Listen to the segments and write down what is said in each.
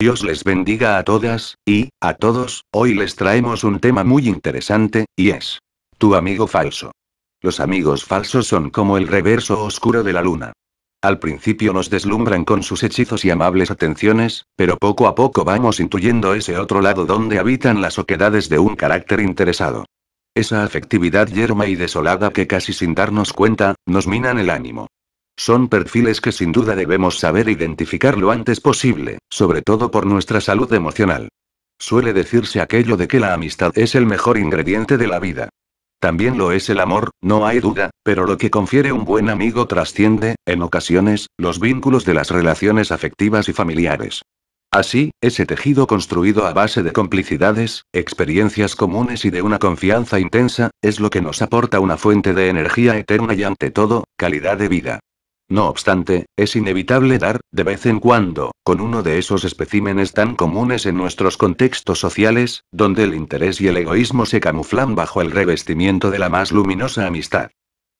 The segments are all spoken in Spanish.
Dios les bendiga a todas, y, a todos, hoy les traemos un tema muy interesante, y es. Tu amigo falso. Los amigos falsos son como el reverso oscuro de la luna. Al principio nos deslumbran con sus hechizos y amables atenciones, pero poco a poco vamos intuyendo ese otro lado donde habitan las oquedades de un carácter interesado. Esa afectividad yerma y desolada que casi sin darnos cuenta, nos minan el ánimo. Son perfiles que sin duda debemos saber identificar lo antes posible, sobre todo por nuestra salud emocional. Suele decirse aquello de que la amistad es el mejor ingrediente de la vida. También lo es el amor, no hay duda, pero lo que confiere un buen amigo trasciende, en ocasiones, los vínculos de las relaciones afectivas y familiares. Así, ese tejido construido a base de complicidades, experiencias comunes y de una confianza intensa, es lo que nos aporta una fuente de energía eterna y ante todo, calidad de vida. No obstante, es inevitable dar, de vez en cuando, con uno de esos especímenes tan comunes en nuestros contextos sociales, donde el interés y el egoísmo se camuflan bajo el revestimiento de la más luminosa amistad.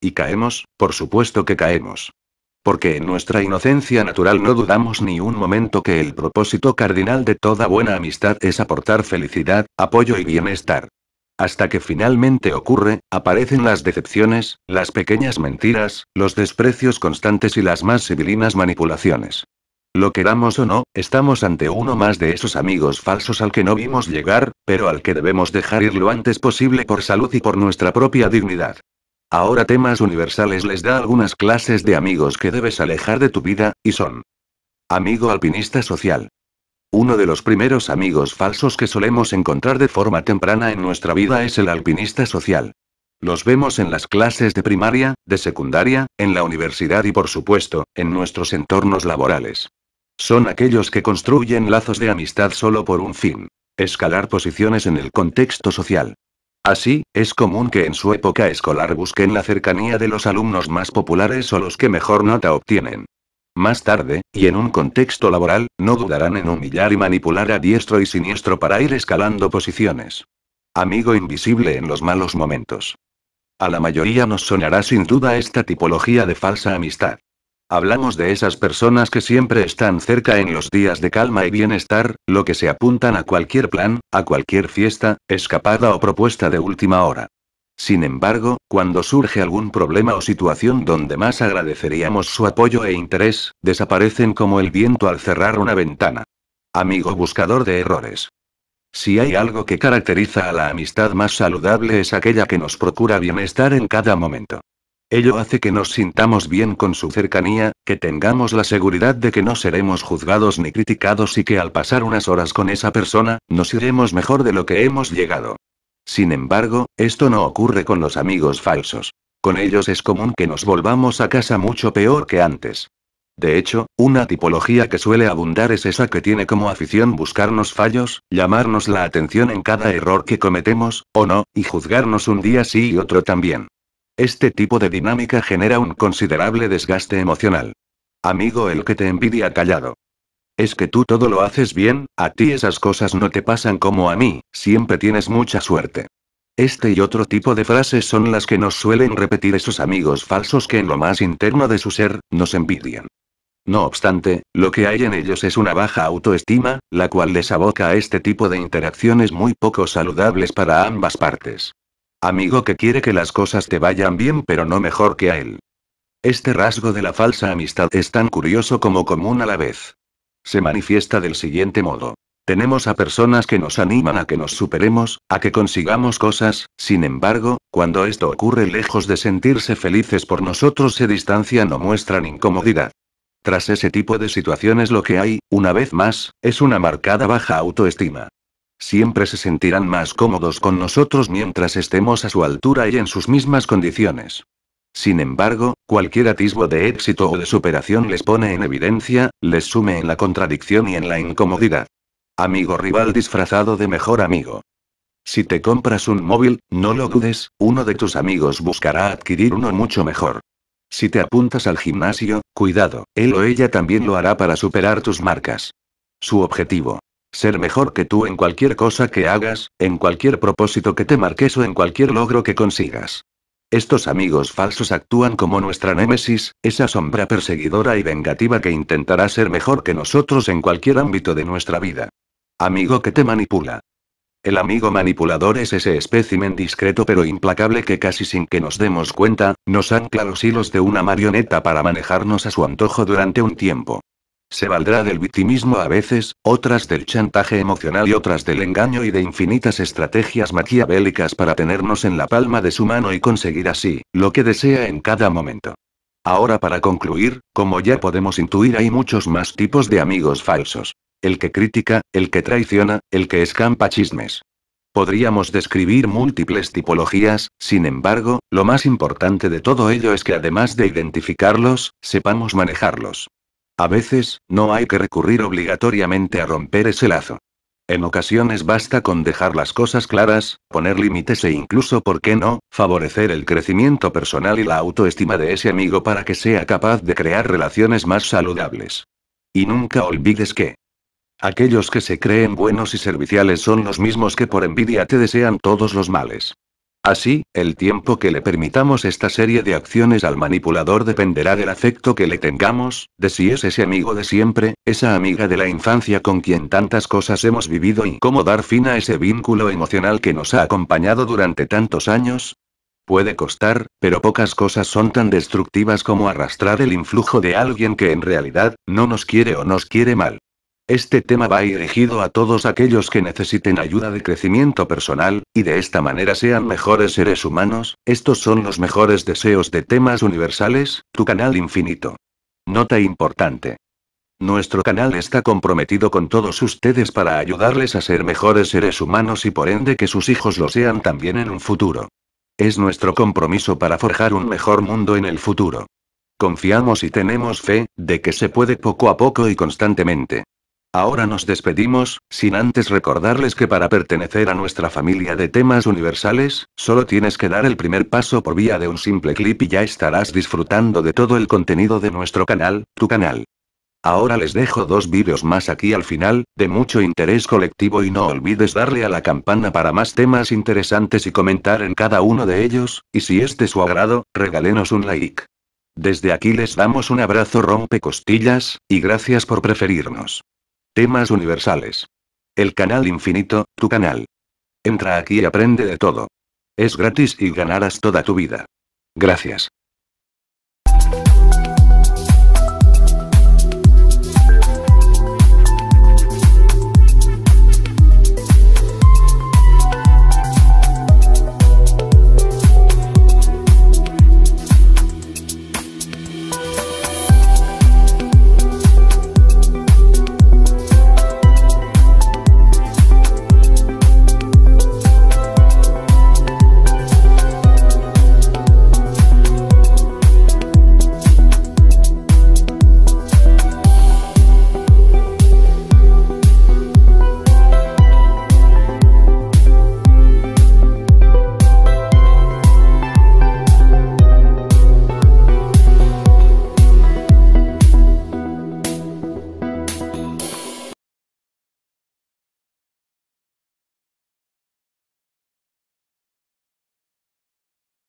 Y caemos, por supuesto que caemos. Porque en nuestra inocencia natural no dudamos ni un momento que el propósito cardinal de toda buena amistad es aportar felicidad, apoyo y bienestar. Hasta que finalmente ocurre, aparecen las decepciones, las pequeñas mentiras, los desprecios constantes y las más sibilinas manipulaciones. Lo queramos o no, estamos ante uno más de esos amigos falsos al que no vimos llegar, pero al que debemos dejar ir lo antes posible por salud y por nuestra propia dignidad. Ahora temas universales les da algunas clases de amigos que debes alejar de tu vida, y son. Amigo alpinista social. Uno de los primeros amigos falsos que solemos encontrar de forma temprana en nuestra vida es el alpinista social. Los vemos en las clases de primaria, de secundaria, en la universidad y por supuesto, en nuestros entornos laborales. Son aquellos que construyen lazos de amistad solo por un fin, escalar posiciones en el contexto social. Así, es común que en su época escolar busquen la cercanía de los alumnos más populares o los que mejor nota obtienen. Más tarde, y en un contexto laboral, no dudarán en humillar y manipular a diestro y siniestro para ir escalando posiciones. Amigo invisible en los malos momentos. A la mayoría nos sonará sin duda esta tipología de falsa amistad. Hablamos de esas personas que siempre están cerca en los días de calma y bienestar, lo que se apuntan a cualquier plan, a cualquier fiesta, escapada o propuesta de última hora. Sin embargo, cuando surge algún problema o situación donde más agradeceríamos su apoyo e interés, desaparecen como el viento al cerrar una ventana. Amigo buscador de errores. Si hay algo que caracteriza a la amistad más saludable es aquella que nos procura bienestar en cada momento. Ello hace que nos sintamos bien con su cercanía, que tengamos la seguridad de que no seremos juzgados ni criticados y que al pasar unas horas con esa persona, nos iremos mejor de lo que hemos llegado. Sin embargo, esto no ocurre con los amigos falsos. Con ellos es común que nos volvamos a casa mucho peor que antes. De hecho, una tipología que suele abundar es esa que tiene como afición buscarnos fallos, llamarnos la atención en cada error que cometemos, o no, y juzgarnos un día sí y otro también. Este tipo de dinámica genera un considerable desgaste emocional. Amigo el que te envidia callado. Es que tú todo lo haces bien, a ti esas cosas no te pasan como a mí, siempre tienes mucha suerte. Este y otro tipo de frases son las que nos suelen repetir esos amigos falsos que en lo más interno de su ser, nos envidian. No obstante, lo que hay en ellos es una baja autoestima, la cual les aboca a este tipo de interacciones muy poco saludables para ambas partes. Amigo que quiere que las cosas te vayan bien pero no mejor que a él. Este rasgo de la falsa amistad es tan curioso como común a la vez se manifiesta del siguiente modo. Tenemos a personas que nos animan a que nos superemos, a que consigamos cosas, sin embargo, cuando esto ocurre lejos de sentirse felices por nosotros se distancian o muestran incomodidad. Tras ese tipo de situaciones lo que hay, una vez más, es una marcada baja autoestima. Siempre se sentirán más cómodos con nosotros mientras estemos a su altura y en sus mismas condiciones. Sin embargo, cualquier atisbo de éxito o de superación les pone en evidencia, les sume en la contradicción y en la incomodidad. Amigo rival disfrazado de mejor amigo. Si te compras un móvil, no lo dudes, uno de tus amigos buscará adquirir uno mucho mejor. Si te apuntas al gimnasio, cuidado, él o ella también lo hará para superar tus marcas. Su objetivo. Ser mejor que tú en cualquier cosa que hagas, en cualquier propósito que te marques o en cualquier logro que consigas. Estos amigos falsos actúan como nuestra némesis, esa sombra perseguidora y vengativa que intentará ser mejor que nosotros en cualquier ámbito de nuestra vida. Amigo que te manipula. El amigo manipulador es ese espécimen discreto pero implacable que casi sin que nos demos cuenta, nos ancla los hilos de una marioneta para manejarnos a su antojo durante un tiempo. Se valdrá del victimismo a veces, otras del chantaje emocional y otras del engaño y de infinitas estrategias maquiavélicas para tenernos en la palma de su mano y conseguir así, lo que desea en cada momento. Ahora para concluir, como ya podemos intuir hay muchos más tipos de amigos falsos. El que critica, el que traiciona, el que escampa chismes. Podríamos describir múltiples tipologías, sin embargo, lo más importante de todo ello es que además de identificarlos, sepamos manejarlos. A veces, no hay que recurrir obligatoriamente a romper ese lazo. En ocasiones basta con dejar las cosas claras, poner límites e incluso, ¿por qué no?, favorecer el crecimiento personal y la autoestima de ese amigo para que sea capaz de crear relaciones más saludables. Y nunca olvides que aquellos que se creen buenos y serviciales son los mismos que por envidia te desean todos los males. Así, el tiempo que le permitamos esta serie de acciones al manipulador dependerá del afecto que le tengamos, de si es ese amigo de siempre, esa amiga de la infancia con quien tantas cosas hemos vivido y cómo dar fin a ese vínculo emocional que nos ha acompañado durante tantos años, Puede costar, pero pocas cosas son tan destructivas como arrastrar el influjo de alguien que en realidad, no nos quiere o nos quiere mal. Este tema va dirigido a todos aquellos que necesiten ayuda de crecimiento personal, y de esta manera sean mejores seres humanos, estos son los mejores deseos de temas universales, tu canal infinito. Nota importante. Nuestro canal está comprometido con todos ustedes para ayudarles a ser mejores seres humanos y por ende que sus hijos lo sean también en un futuro. Es nuestro compromiso para forjar un mejor mundo en el futuro. Confiamos y tenemos fe, de que se puede poco a poco y constantemente. Ahora nos despedimos, sin antes recordarles que para pertenecer a nuestra familia de temas universales, solo tienes que dar el primer paso por vía de un simple clip y ya estarás disfrutando de todo el contenido de nuestro canal, tu canal. Ahora les dejo dos vídeos más aquí al final, de mucho interés colectivo y no olvides darle a la campana para más temas interesantes y comentar en cada uno de ellos, y si es de su agrado, regalenos un like. Desde aquí les damos un abrazo rompe costillas, y gracias por preferirnos. Temas universales. El canal infinito, tu canal. Entra aquí y aprende de todo. Es gratis y ganarás toda tu vida. Gracias.